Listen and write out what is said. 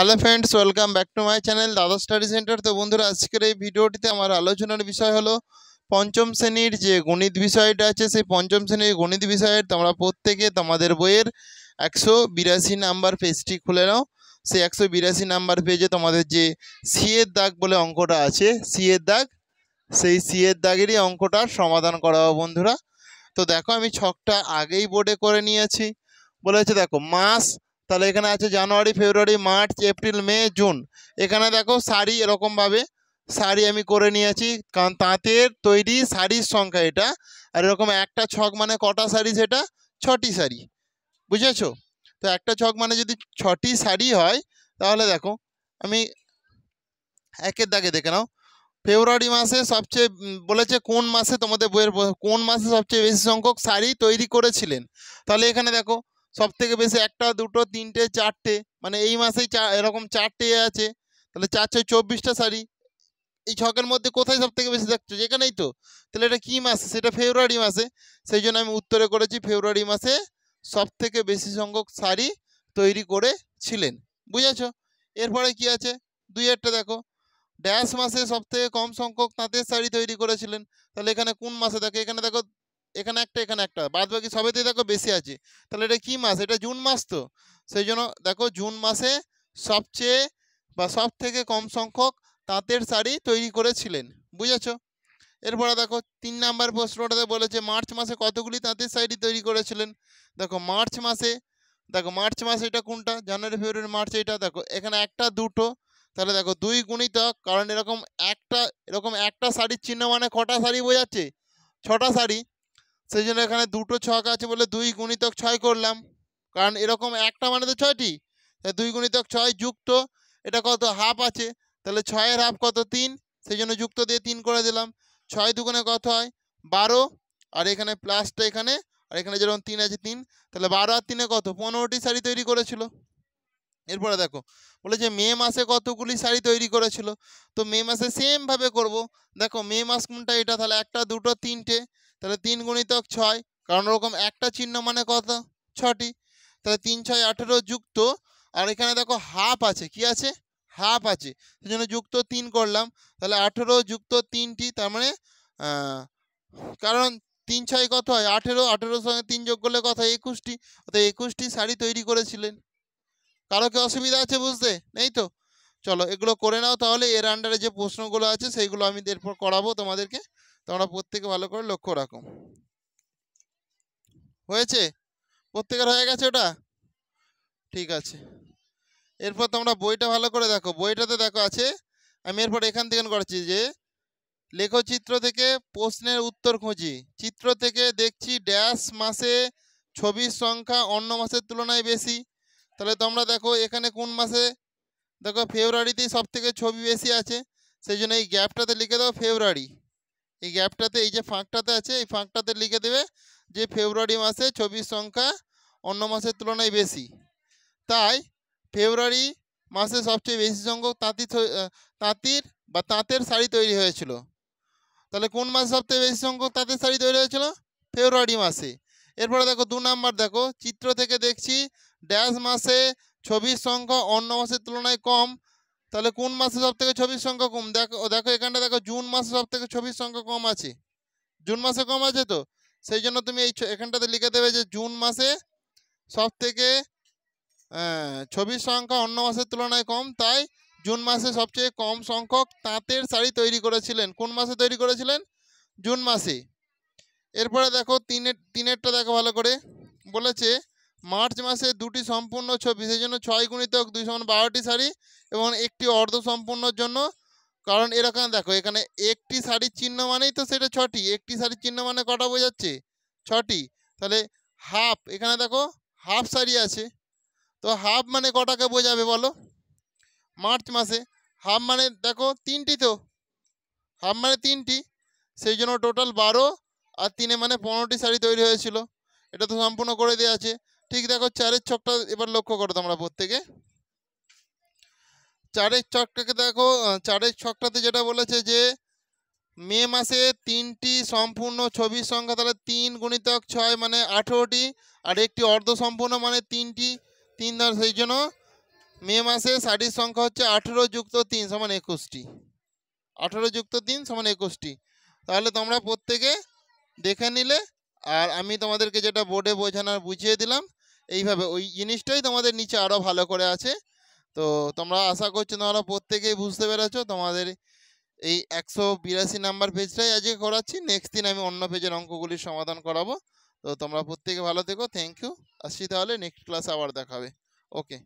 hello friends welcome back to my channel Dada study centre তো বন্ধুরা আজকের এই ভিডিওটিতে আমার আলোচনার বিষয় হলো পঞ্চম শ্রেণীর যে গণিত বিষয়টা আছে সেই পঞ্চম শ্রেণীর গণিত বিষয়ের তোমরা প্রত্যেকে তোমাদের বইয়ের একশো বিরাশি নাম্বার পেজটি খুলে নাও সেই একশো বিরাশি নাম্বার পেজে তোমাদের যে সিয়ের দাগ বলে অঙ্কটা আছে সিয়ের দাগ সেই সিয়ের দাগেরই অঙ্কটার সমাধান করা হবে বন্ধুরা তো দেখো আমি ছকটা আগেই বোর্ডে করে নিয়েছি বলেছে দেখো মাস তাহলে এখানে আছে January February March April May June এখানে দেখো শাড়ি এরকমভাবে শাড়ি আমি করে নিয়েছি কারণ তাঁতের তৈরি শাড়ির সংখ্যা এটা আর এরকম একটা ছক মানে কটা শাড়ি সেটা ছটি শাড়ি বুঝেছ তো একটা ছক মানে যদি ছটি শাড়ি হয় তাহলে দেখো আমি একের দাগে দেখে নাও ফেব্রুয়ারি মাসে সবচেয়ে বলেছে কোন মাসে তোমাদের বইয়ের কোন মাসে সবচেয়ে বেশি সংখ্যক শাড়ি তৈরি করেছিলেন তাহলে এখানে দেখো সব থেকে বেশি একটা দুটো তিনটে চারটে মানে এই মাসেই চা এরকম চারটে আছে তাহলে চার ছয় চব্বিশটা শাড়ি এই ছকের মধ্যে কোথায় সব থেকে বেশি দেখছো যেখানেই তো তাহলে এটা কী মাসে সেটা ফেব্রুয়ারি মাসে সেই জন্য আমি উত্তরে করেছি ফেব্রুয়ারি মাসে সব থেকে বেশি সংখ্যক শাড়ি তৈরি করেছিলেন বুঝেছ এরপরে কি আছে দুই একটা দেখো ড্যাশ মাসে সব থেকে কম সংখ্যক তাঁতের শাড়ি তৈরি করেছিলেন তাহলে এখানে কোন মাসে দেখো এখানে দেখো এখানে একটা এখানে একটা বাদ বাকি সবেতেই দেখো বেশি আছে তাহলে এটা কি মাস এটা জুন মাস তো সেই জন্য দেখো জুন মাসে সবচেয়ে বা সব থেকে কম সংখ্যক তাঁতের শাড়ি তৈরি করেছিলেন বুঝেছ এরপরে দেখো তিন নাম্বার প্রশ্নটাতে বলেছে মার্চ মাসে কতগুলি তাঁতের শাড়ি তৈরি করেছিলেন দেখো মার্চ মাসে দেখো মার্চ মাসে এটা কোনটা জানুয়ারি ফেব্রুয়ারি মার্চ এটা দেখো এখানে একটা দুটো তাহলে দেখো দুই গুণিত কারণ এরকম একটা এরকম একটা শাড়ির চিহ্ন মানে কটা শাড়ি বোঝাচ্ছে ছটা শাড়ি সেই জন্য এখানে দুটো ছক আছে বলে দুই গুণিতক ছয় করলাম কারণ এরকম একটা মানে তো ছয়টি দুই গুণিতক ছয় যুক্ত এটা কত হাফ আছে তাহলে ছয়ের হাফ কত তিন সেই জন্য যুক্ত দিয়ে তিন করে দিলাম ছয় দুগুণে কত হয় বারো আর এখানে প্লাসটা এখানে আর এখানে যেরকম তিন আছে তিন তাহলে বারো আর তিনে কত পনেরোটি শাড়ি তৈরি করেছিল এরপরে দেখো বলে যে মে মাসে কতগুলি শাড়ি তৈরি করেছিল তো মে মাসে সেমভাবে করব দেখো মে মাস কোনটা এটা তাহলে একটা দুটো তিনটে তাহলে তিন গুণিতক ছয় কারণ ওরকম একটা চিহ্ন মানে কত ছটি তাহলে তিন ছয় আঠেরো যুক্ত আর এখানে দেখো হাফ আছে কি আছে হাফ আছে জন্য যুক্ত তিন করলাম তাহলে আঠেরো যুক্ত তিনটি তার মানে কারণ তিন ছয় কত হয় আঠেরো আঠেরোর সঙ্গে তিন যোগ করলে কত হয় একুশটি অর্থাৎ একুশটি শাড়ি তৈরি করেছিলেন কারো কি অসুবিধা আছে বুঝতে নেই তো চলো এগুলো করে নাও তাহলে এর আন্ডারে যে প্রশ্নগুলো আছে সেইগুলো আমি এরপর করাবো তোমাদেরকে তোমরা প্রত্যেকে ভালো করে লক্ষ্য রাখো হয়েছে প্রত্যেকের হয়ে গেছে ওটা ঠিক আছে এরপর তোমরা বইটা ভালো করে দেখো বইটাতে দেখো আছে আমি এরপর এখান থেকে করেছি যে লেখচিত্র থেকে প্রশ্নের উত্তর খুঁজি চিত্র থেকে দেখছি ড্যাশ মাসে ছবির সংখ্যা অন্য মাসের তুলনায় বেশি তাহলে তোমরা দেখো এখানে কোন মাসে দেখো ফেব্রুয়ারিতেই সব থেকে ছবি বেশি আছে সেই জন্য এই গ্যাপটাতে লিখে দেবো ফেব্রুয়ারি এই গ্যাপটাতে এই যে ফাঁকটাতে আছে এই ফাঁকটাতে লিখে দেবে যে ফেব্রুয়ারি মাসে ছবির সংখ্যা অন্য মাসের তুলনায় বেশি তাই ফেব্রুয়ারি মাসে সবচেয়ে বেশি সংখ্যক তাঁতি তাঁতির বা তাঁতের শাড়ি তৈরি হয়েছিল তাহলে কোন মাসে সবচেয়ে বেশি সংখ্যক তাঁতের শাড়ি তৈরি হয়েছিল ফেব্রুয়ারি মাসে এরপরে দেখো দু নাম্বার দেখো চিত্র থেকে দেখছি ড্যাশ মাসে ছবির সংখ্যা অন্য মাসের তুলনায় কম তাহলে কোন মাসে সব থেকে ছবির সংখ্যা কম দেখো দেখো এখানটা দেখো জুন মাসে সব থেকে ছবির সংখ্যা কম আছে জুন মাসে কম আছে তো সেই জন্য তুমি এই এখানটাতে লিখে দেবে যে জুন মাসে সব থেকে ছবির সংখ্যা অন্য মাসের তুলনায় কম তাই জুন মাসে সবচেয়ে কম সংখ্যক তাঁতের শাড়ি তৈরি করেছিলেন কোন মাসে তৈরি করেছিলেন জুন মাসে এরপরে দেখো তিনের তিনেরটা দেখো ভালো করে বলেছে মার্চ মাসে দুটি সম্পূর্ণ সেই জন্য ছয় গুণিতক দুই সমান বারোটি শাড়ি এবং একটি অর্ধ সম্পূর্ণর জন্য কারণ এরকম দেখো এখানে একটি শাড়ির চিহ্ন মানেই তো সেটা ছটি একটি শাড়ির চিহ্ন মানে কটা বোঝাচ্ছে ছটি তাহলে হাফ এখানে দেখো হাফ শাড়ি আছে তো হাফ মানে কটাকে বোঝাবে বলো মার্চ মাসে হাফ মানে দেখো তিনটি তো হাফ মানে তিনটি সেই জন্য টোটাল বারো আর তিনে মানে পনেরোটি শাড়ি তৈরি হয়েছিল এটা তো সম্পূর্ণ করে দেওয়া আছে ঠিক দেখো চারের ছকটা এবার লক্ষ্য করো তোমরা প্রত্যেকে চারের ছকটাকে দেখো চারের ছকটাতে যেটা বলেছে যে মে মাসে তিনটি সম্পূর্ণ ছবির সংখ্যা তাহলে তিন গুণিতক ছয় মানে আঠেরোটি আর একটি অর্ধ সম্পূর্ণ মানে তিনটি তিন ধর সেই জন্য মে মাসে শাড়ির সংখ্যা হচ্ছে আঠেরো যুক্ত তিন সমান একুশটি আঠেরো যুক্ত তিন সমান একুশটি তাহলে তোমরা প্রত্যেকে দেখে নিলে আর আমি তোমাদেরকে যেটা বোর্ডে বোঝানোর বুঝিয়ে দিলাম এইভাবে ওই জিনিসটাই তোমাদের নিচে আরও ভালো করে আছে তো তোমরা আশা করছো তোমরা প্রত্যেকেই বুঝতে পেরেছো তোমাদের এই একশো বিরাশি নাম্বার পেজটাই আজকে করাচ্ছি নেক্সট দিন আমি অন্য পেজের অঙ্কগুলির সমাধান করাবো তো তোমরা প্রত্যেকে ভালো থেকো থ্যাংক ইউ আসছি তাহলে নেক্সট ক্লাস আবার দেখাবে ওকে